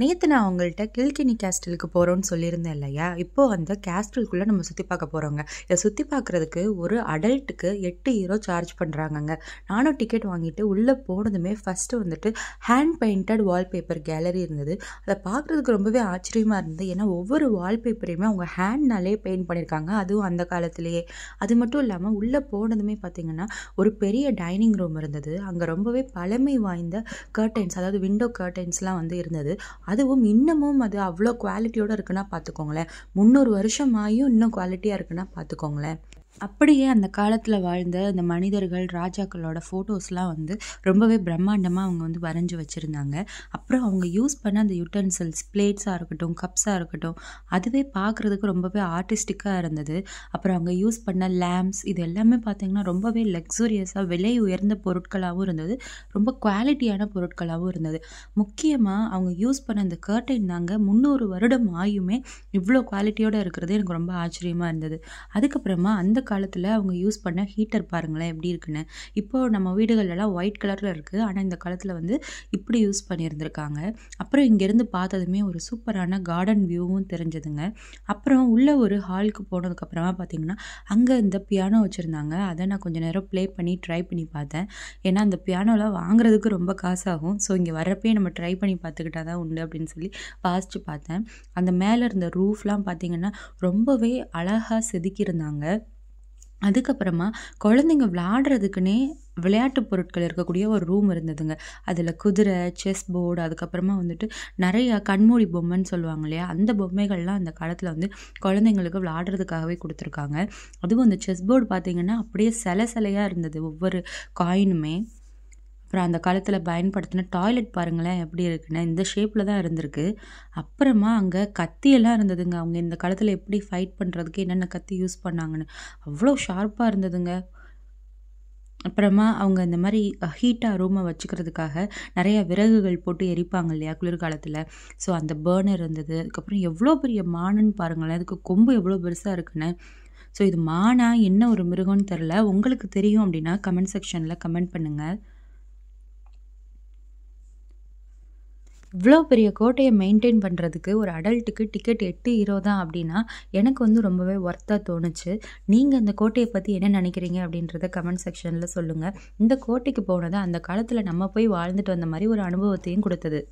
நேற்று நான் உங்கள்கிட்ட கில்கினி கேஸ்டலுக்கு போகிறோன்னு சொல்லியிருந்தேன் இல்லையா இப்போது அந்த கேஸ்டலுக்குள்ளே நம்ம சுற்றி பார்க்க போகிறோங்க இதை சுற்றி பார்க்குறதுக்கு ஒரு அடல்ட்டுக்கு எட்டு ஹீரோ சார்ஜ் பண்ணுறாங்கங்க நானும் டிக்கெட் வாங்கிட்டு உள்ளே போனதுமே ஃபஸ்ட்டு வந்துட்டு ஹேண்ட் பெயிண்டட் வால்பேப்பர் கேலரி இருந்தது அதை பார்க்குறதுக்கு ரொம்பவே ஆச்சரியமாக இருந்தது ஏன்னா ஒவ்வொரு வால்பேப்பரையுமே அவங்க ஹேண்ட்னாலே பெயிண்ட் பண்ணியிருக்காங்க அதுவும் அந்த காலத்திலேயே அது மட்டும் இல்லாமல் உள்ளே போனதுமே பார்த்திங்கன்னா ஒரு பெரிய டைனிங் ரூம் இருந்தது அங்கே ரொம்பவே பழமை வாய்ந்த கர்டைன்ஸ் அதாவது விண்டோ கர்டைன்ஸ்லாம் வந்து இருந்தது அதுவும் இன்னமும் அது அவ்வளோ குவாலிட்டியோடு இருக்குன்னா பார்த்துக்கோங்களேன் முந்நூறு வருஷமாயும் இன்னும் குவாலிட்டியாக இருக்குன்னா பார்த்துக்கோங்களேன் அப்படியே அந்த காலத்தில் வாழ்ந்த இந்த மனிதர்கள் ராஜாக்களோட ஃபோட்டோஸ்லாம் வந்து ரொம்பவே பிரம்மாண்டமாக அவங்க வந்து வரைஞ்சி வச்சுருந்தாங்க அப்புறம் அவங்க யூஸ் பண்ண அந்த யூட்டன்சில்ஸ் பிளேட்ஸாக இருக்கட்டும் கப்ஸாக இருக்கட்டும் அதுவே பார்க்குறதுக்கு ரொம்பவே ஆர்டிஸ்டிக்காக இருந்தது அப்புறம் அவங்க யூஸ் பண்ண லேம்ப்ஸ் இது எல்லாமே பார்த்திங்கன்னா ரொம்பவே லக்ஸூரியஸாக விலை உயர்ந்த பொருட்களாகவும் இருந்தது ரொம்ப குவாலிட்டியான பொருட்களாகவும் இருந்தது முக்கியமாக அவங்க யூஸ் பண்ண அந்த கர்டைன் தாங்க முந்நூறு வருடம் ஆயுமே இவ்வளோ குவாலிட்டியோடு இருக்கிறது எனக்கு ரொம்ப ஆச்சரியமாக இருந்தது அதுக்கப்புறமா அந்த காலத்தில் அவங்க யூஸ் பண்ண ஹீட்டர் பாருங்களேன் எப்படி இருக்குன்னு இப்போது நம்ம வீடுகளெல்லாம் ஒயிட் கலரில் இருக்குது ஆனால் இந்த காலத்தில் வந்து இப்படி யூஸ் பண்ணியிருந்திருக்காங்க அப்புறம் இங்கேருந்து பார்த்ததுமே ஒரு சூப்பரான கார்டன் வியூவும் தெரிஞ்சதுங்க அப்புறம் உள்ளே ஒரு ஹாலுக்கு போனதுக்கப்புறமா பார்த்தீங்கன்னா அங்கே இந்த பியானோ வச்சுருந்தாங்க அதை நான் கொஞ்சம் நேரம் ப்ளே பண்ணி ட்ரை பண்ணி பார்த்தேன் ஏன்னா அந்த பியானோலாம் வாங்குறதுக்கு ரொம்ப காசாகும் ஸோ இங்கே வர்றப்பே நம்ம ட்ரை பண்ணி பார்த்துக்கிட்டா தான் உண்டு அப்படின்னு சொல்லி பாஸ்ட்டு பார்த்தேன் அந்த மேலே இருந்த ரூஃப்லாம் பார்த்திங்கன்னா ரொம்பவே அழகாக செதுக்கியிருந்தாங்க அதுக்கப்புறமா குழந்தைங்க விளாடுறதுக்குன்னே விளையாட்டு பொருட்கள் இருக்கக்கூடிய ஒரு ரூம் இருந்ததுங்க அதில் குதிரை செஸ் போர்டு அதுக்கப்புறமா வந்துட்டு நிறையா கண்மூடி பொம்மைன்னு சொல்லுவாங்க இல்லையா அந்த பொம்மைகள்லாம் அந்த காலத்தில் வந்து குழந்தைங்களுக்கு விளாடுறதுக்காகவே கொடுத்துருக்காங்க அதுவும் அந்த செஸ் போர்டு பார்த்திங்கன்னா அப்படியே சில சிலையாக இருந்தது ஒவ்வொரு காயினுமே அப்புறம் அந்த காலத்தில் பயன்படுத்தின டாய்லெட் பாருங்களேன் எப்படி இருக்குன்னா இந்த ஷேப்பில் தான் இருந்திருக்கு அப்புறமா அங்கே கத்தியெல்லாம் இருந்ததுங்க அவங்க இந்த காலத்தில் எப்படி ஃபைட் பண்ணுறதுக்கு என்னென்ன கத்தி யூஸ் பண்ணாங்கன்னு அவ்வளோ ஷார்ப்பாக இருந்ததுங்க அப்புறமா அவங்க இந்த மாதிரி ஹீட்டாக ரூமை வச்சுக்கிறதுக்காக நிறைய விறகுகள் போட்டு எரிப்பாங்க இல்லையா குளிர்காலத்தில் ஸோ அந்த பேர்னர் இருந்தது அதுக்கப்புறம் எவ்வளோ பெரிய மானுன்னு பாருங்களேன் அதுக்கு கொம்பு எவ்வளோ பெருசாக இருக்குன்னு ஸோ இது மானா என்ன ஒரு மிருகம்னு தெரில உங்களுக்கு தெரியும் அப்படின்னா கமெண்ட் செக்ஷனில் கமெண்ட் பண்ணுங்கள் இவ்வளோ பெரிய கோட்டையை மெயின்டைன் பண்ணுறதுக்கு ஒரு அடல்ட்டுக்கு டிக்கெட் எட்டு ஹீரோ தான் அப்படின்னா எனக்கு வந்து ரொம்பவே ஒர்த்தாக தோணுச்சு நீங்கள் அந்த கோட்டையை பற்றி என்ன நினைக்கிறீங்க அப்படின்றத கமெண்ட் செக்ஷனில் சொல்லுங்கள் இந்த கோட்டைக்கு போனது அந்த காலத்தில் நம்ம போய் வாழ்ந்துட்டு வந்த மாதிரி ஒரு அனுபவத்தையும் கொடுத்தது